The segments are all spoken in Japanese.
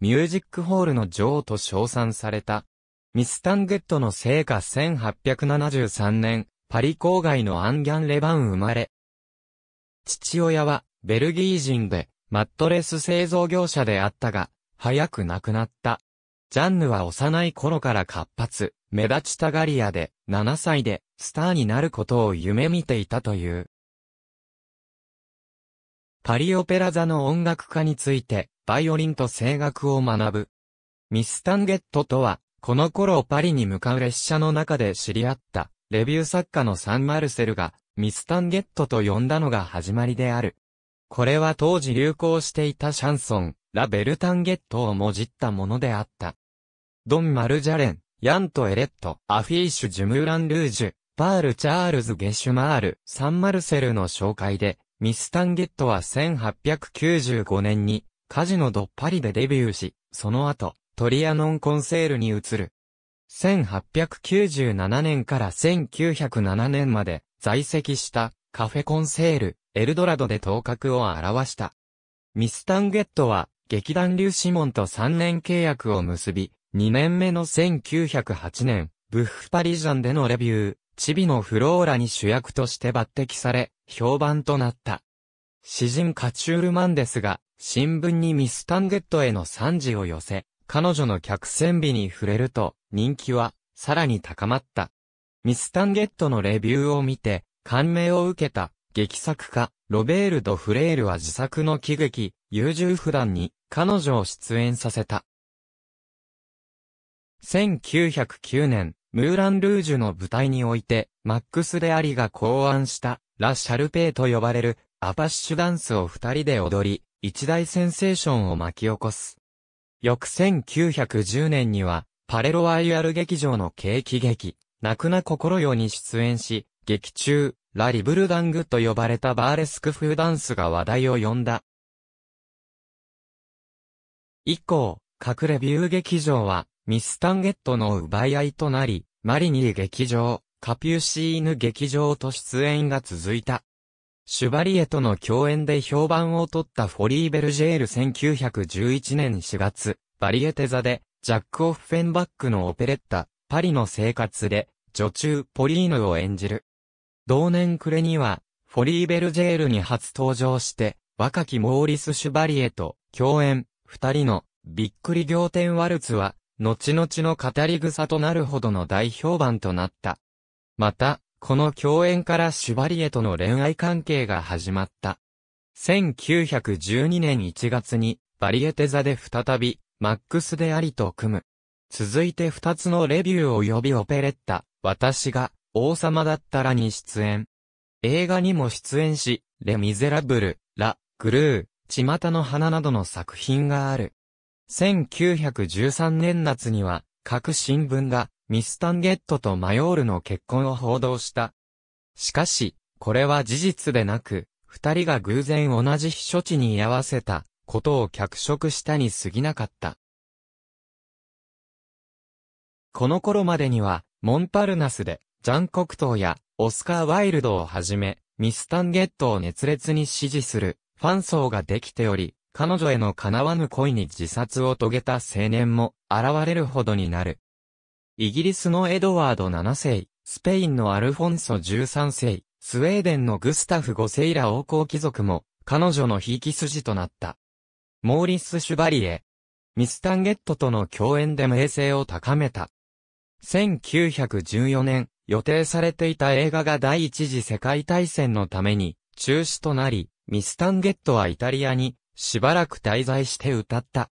ミュージックホールの女王と称賛された。ミスタンゲットの生家1873年、パリ郊外のアンギャン・レバン生まれ。父親は、ベルギー人で、マットレス製造業者であったが、早く亡くなった。ジャンヌは幼い頃から活発、目立ちたがり屋で、7歳で、スターになることを夢見ていたという。パリオペラ座の音楽家について、バイオリンと声楽を学ぶ。ミスタンゲットとは、この頃パリに向かう列車の中で知り合った、レビュー作家のサン・マルセルが、ミスタンゲットと呼んだのが始まりである。これは当時流行していたシャンソン、ラ・ベルタンゲットをもじったものであった。ドン・マルジャレン、ヤント・エレット、アフィーシュ・ジュムーラン・ルージュ、パール・チャールズ・ゲシュマール、サン・マルセルの紹介で、ミスタンゲットは1895年にカジノ・ドッパリでデビューし、その後、トリアノンコンセールに移る。1897年から1907年まで在籍したカフェコンセール、エルドラドで頭角を現した。ミスタンゲットは劇団リューシモンと3年契約を結び、2年目の1908年、ブッフパリジャンでのレビュー、チビのフローラに主役として抜擢され、評判となった。詩人カチュールマンですが、新聞にミスタンゲットへの賛辞を寄せ、彼女の客船美に触れると、人気は、さらに高まった。ミスタンゲットのレビューを見て、感銘を受けた、劇作家、ロベール・ド・フレールは自作の喜劇、優柔不断に、彼女を出演させた。1909年、ムーラン・ルージュの舞台において、マックス・デ・アリが考案した、ラ・シャルペーと呼ばれる、アパッシュダンスを二人で踊り、一大センセーションを巻き起こす。翌1910年には、パレロワイヤル劇場の景気劇、泣くな心よに出演し、劇中、ラリブルダングと呼ばれたバーレスク風ダンスが話題を呼んだ。以降、隠れビュー劇場は、ミスタンゲットの奪い合いとなり、マリニー劇場、カピューシーヌ劇場と出演が続いた。シュバリエとの共演で評判を取ったフォリー・ベルジェール1911年4月、バリエテ座で、ジャック・オフフェンバックのオペレッタ、パリの生活で、女中ポリーヌを演じる。同年暮れには、フォリー・ベルジェールに初登場して、若きモーリス・シュバリエと共演、二人の、びっくり仰天ワルツは、後々の語り草となるほどの大評判となった。また、この共演からシュバリエとの恋愛関係が始まった。1912年1月に、バリエテ座で再び、マックスでありと組む。続いて2つのレビューを呼びオペレッタ、私が、王様だったらに出演。映画にも出演し、レ・ミゼラブル、ラ・グルー、巷の花などの作品がある。1913年夏には、各新聞が、ミスタンゲットとマヨールの結婚を報道した。しかし、これは事実でなく、二人が偶然同じ避暑地に居合わせたことを脚色したに過ぎなかった。この頃までには、モンパルナスで、ジャン・コクトーや、オスカー・ワイルドをはじめ、ミスタンゲットを熱烈に支持する、ファン層ができており、彼女への叶わぬ恋に自殺を遂げた青年も現れるほどになる。イギリスのエドワード7世、スペインのアルフォンソ13世、スウェーデンのグスタフ5世ら王侯貴族も、彼女の引き筋となった。モーリス・シュバリエ。ミスタンゲットとの共演で名声を高めた。1914年、予定されていた映画が第一次世界大戦のために中止となり、ミスタンゲットはイタリアにしばらく滞在して歌った。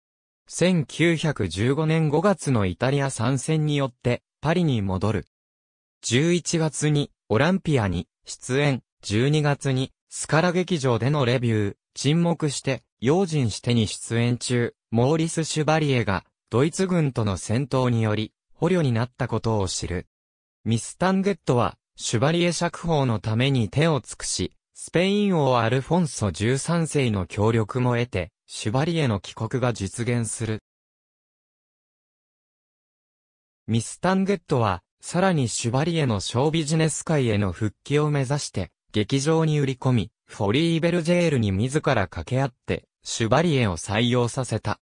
1915年5月のイタリア参戦によってパリに戻る。11月にオランピアに出演、12月にスカラ劇場でのレビュー、沈黙して、用心してに出演中、モーリス・シュバリエがドイツ軍との戦闘により捕虜になったことを知る。ミスタンゲットはシュバリエ釈放のために手を尽くし、スペイン王アルフォンソ13世の協力も得て、シュバリエの帰国が実現する。ミスタンゲットは、さらにシュバリエのショービジネス界への復帰を目指して、劇場に売り込み、フォリーベルジェールに自ら掛け合って、シュバリエを採用させた。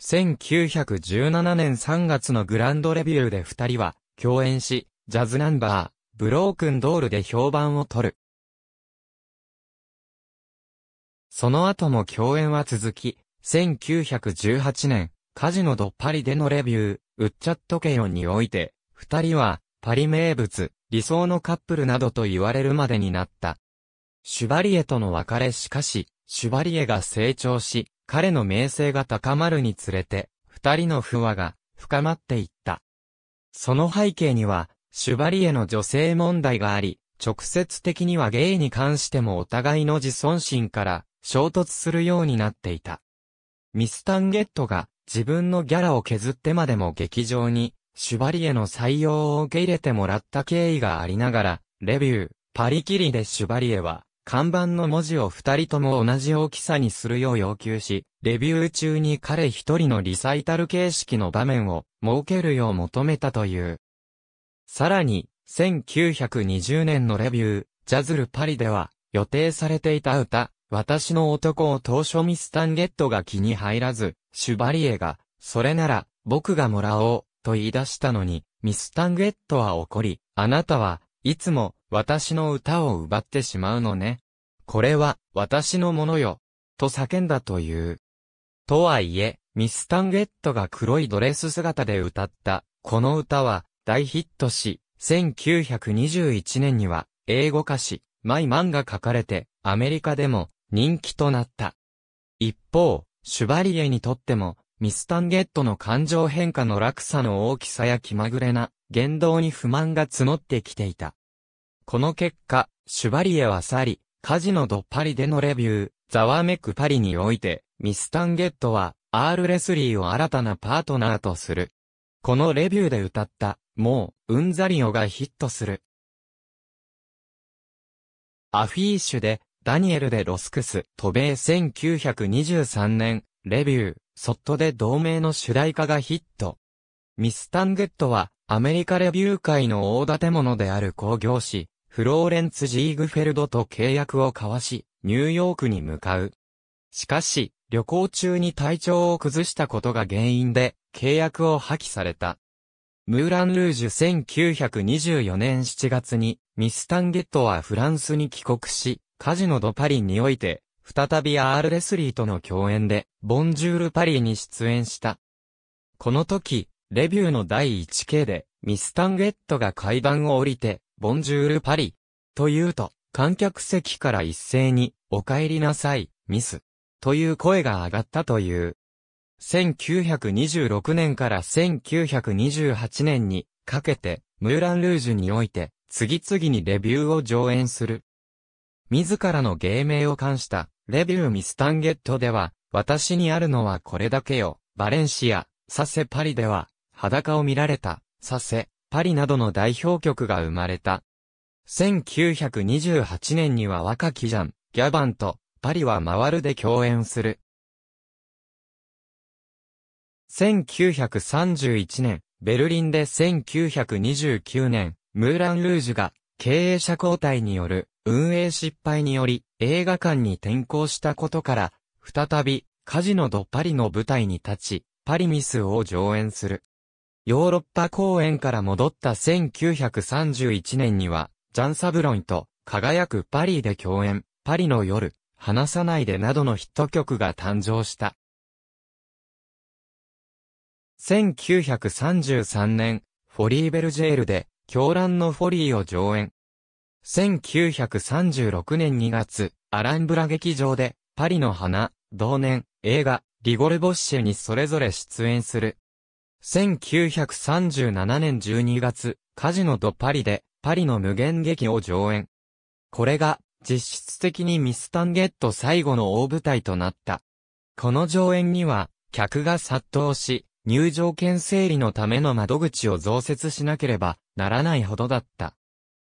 1917年3月のグランドレビューで二人は、共演し、ジャズナンバー、ブロークンドールで評判を取る。その後も共演は続き、1918年、カジノ・ド・パリでのレビュー、ウッチャットケヨンにおいて、二人は、パリ名物、理想のカップルなどと言われるまでになった。シュバリエとの別れしかし、シュバリエが成長し、彼の名声が高まるにつれて、二人の不和が深まっていった。その背景には、シュバリエの女性問題があり、直接的にはゲイに関してもお互いの自尊心から衝突するようになっていた。ミスタンゲットが自分のギャラを削ってまでも劇場にシュバリエの採用を受け入れてもらった経緯がありながら、レビュー、パリキリでシュバリエは、看板の文字を二人とも同じ大きさにするよう要求し、レビュー中に彼一人のリサイタル形式の場面を設けるよう求めたという。さらに、1920年のレビュー、ジャズルパリでは、予定されていた歌、私の男を当初ミスタンゲットが気に入らず、シュバリエが、それなら、僕がもらおう、と言い出したのに、ミスタンゲットは怒り、あなたは、いつも、私の歌を奪ってしまうのね。これは、私のものよ。と叫んだという。とはいえ、ミスタンゲットが黒いドレス姿で歌った、この歌は、大ヒットし、1921年には、英語歌詞、マイマンが書かれて、アメリカでも、人気となった。一方、シュバリエにとっても、ミスタンゲットの感情変化の落差の大きさや気まぐれな言動に不満が募ってきていた。この結果、シュバリエは去り、カジノ・ド・パリでのレビュー、ザワーメク・パリにおいて、ミスタンゲットは、アール・レスリーを新たなパートナーとする。このレビューで歌った、もう、うんざりオがヒットする。アフィーシュで、ダニエル・デ・ロスクス、渡米1923年、レビュー、ソットで同名の主題歌がヒット。ミスタンゲットは、アメリカレビュー界の大建物である工業誌、フローレンツ・ジーグフェルドと契約を交わし、ニューヨークに向かう。しかし、旅行中に体調を崩したことが原因で、契約を破棄された。ムーラン・ルージュ1924年7月に、ミスタンゲットはフランスに帰国し、カジノ・ド・パリにおいて、再びアール・レスリーとの共演で、ボンジュール・パリに出演した。この時、レビューの第 1K で、ミスタンゲットが階段を降りて、ボンジュール・パリ、というと、観客席から一斉に、お帰りなさい、ミス、という声が上がったという。1926年から1928年にかけて、ムーラン・ルージュにおいて、次々にレビューを上演する。自らの芸名を冠した、レビューミスタンゲットでは、私にあるのはこれだけよ、バレンシア、サセパリでは、裸を見られた、サセ、パリなどの代表曲が生まれた。1928年には若きジャン、ギャバンと、パリは回るで共演する。1931年、ベルリンで1929年、ムーラン・ルージュが、経営者交代による運営失敗により映画館に転校したことから、再びカジノ・ド・パリの舞台に立ち、パリミスを上演する。ヨーロッパ公演から戻った1931年には、ジャン・サブロンと輝くパリで共演、パリの夜、話さないでなどのヒット曲が誕生した。1933年、フォリーベルジェールで、狂乱のフォリーを上演。1936年2月、アランブラ劇場で、パリの花、同年、映画、リゴルボッシェにそれぞれ出演する。1937年12月、カジノ・ド・パリで、パリの無限劇を上演。これが、実質的にミスタンゲット最後の大舞台となった。この上演には、客が殺到し、入場券整理のための窓口を増設しなければならないほどだった。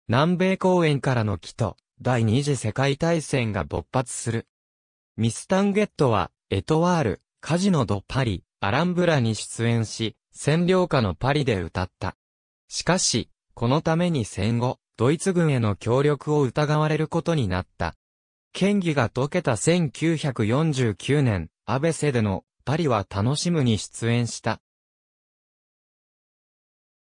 南米公園からの帰と、第二次世界大戦が勃発する。ミスタンゲットは、エトワール、カジノ・ド・パリ、アランブラに出演し、占領下のパリで歌った。しかし、このために戦後、ドイツ軍への協力を疑われることになった。権議が解けた1949年、安倍セでのパリは楽しむに出演した。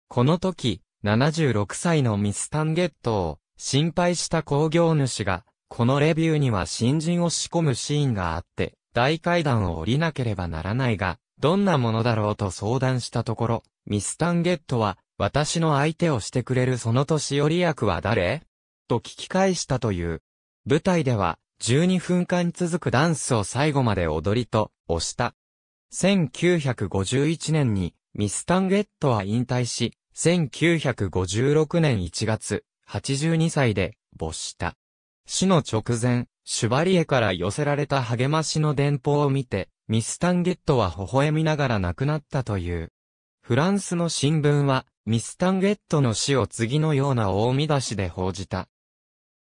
この時、76歳のミスタンゲットを心配した工業主が、このレビューには新人を仕込むシーンがあって、大階段を降りなければならないが、どんなものだろうと相談したところ、ミスタンゲットは、私の相手をしてくれるその年寄り役は誰と聞き返したという。舞台では、12分間続くダンスを最後まで踊りと、押した。1951年に、ミスタンゲットは引退し、1956年1月、82歳で没した。死の直前、シュバリエから寄せられた励ましの電報を見て、ミスタンゲットは微笑みながら亡くなったという。フランスの新聞は、ミスタンゲットの死を次のような大見出しで報じた。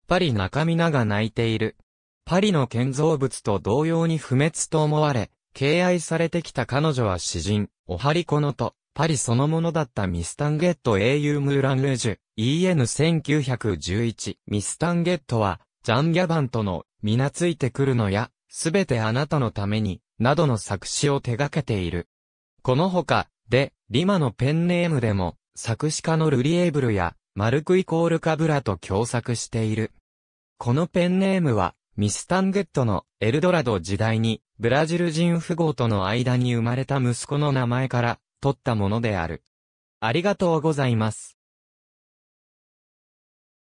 パリ中皆が泣いている。パリの建造物と同様に不滅と思われ、敬愛されてきた彼女は詩人、おはりこのと、パリそのものだったミスタンゲット英雄ムーランルージュ EN1911 ミスタンゲットはジャン・ギャバンとの皆ついてくるのやすべてあなたのためになどの作詞を手掛けている。このほかでリマのペンネームでも作詞家のルリエーブルやマルクイコールカブラと共作している。このペンネームはミスタンゲットのエルドラド時代にブラジル人富豪との間に生まれた息子の名前から取ったものである。ありがとうございます。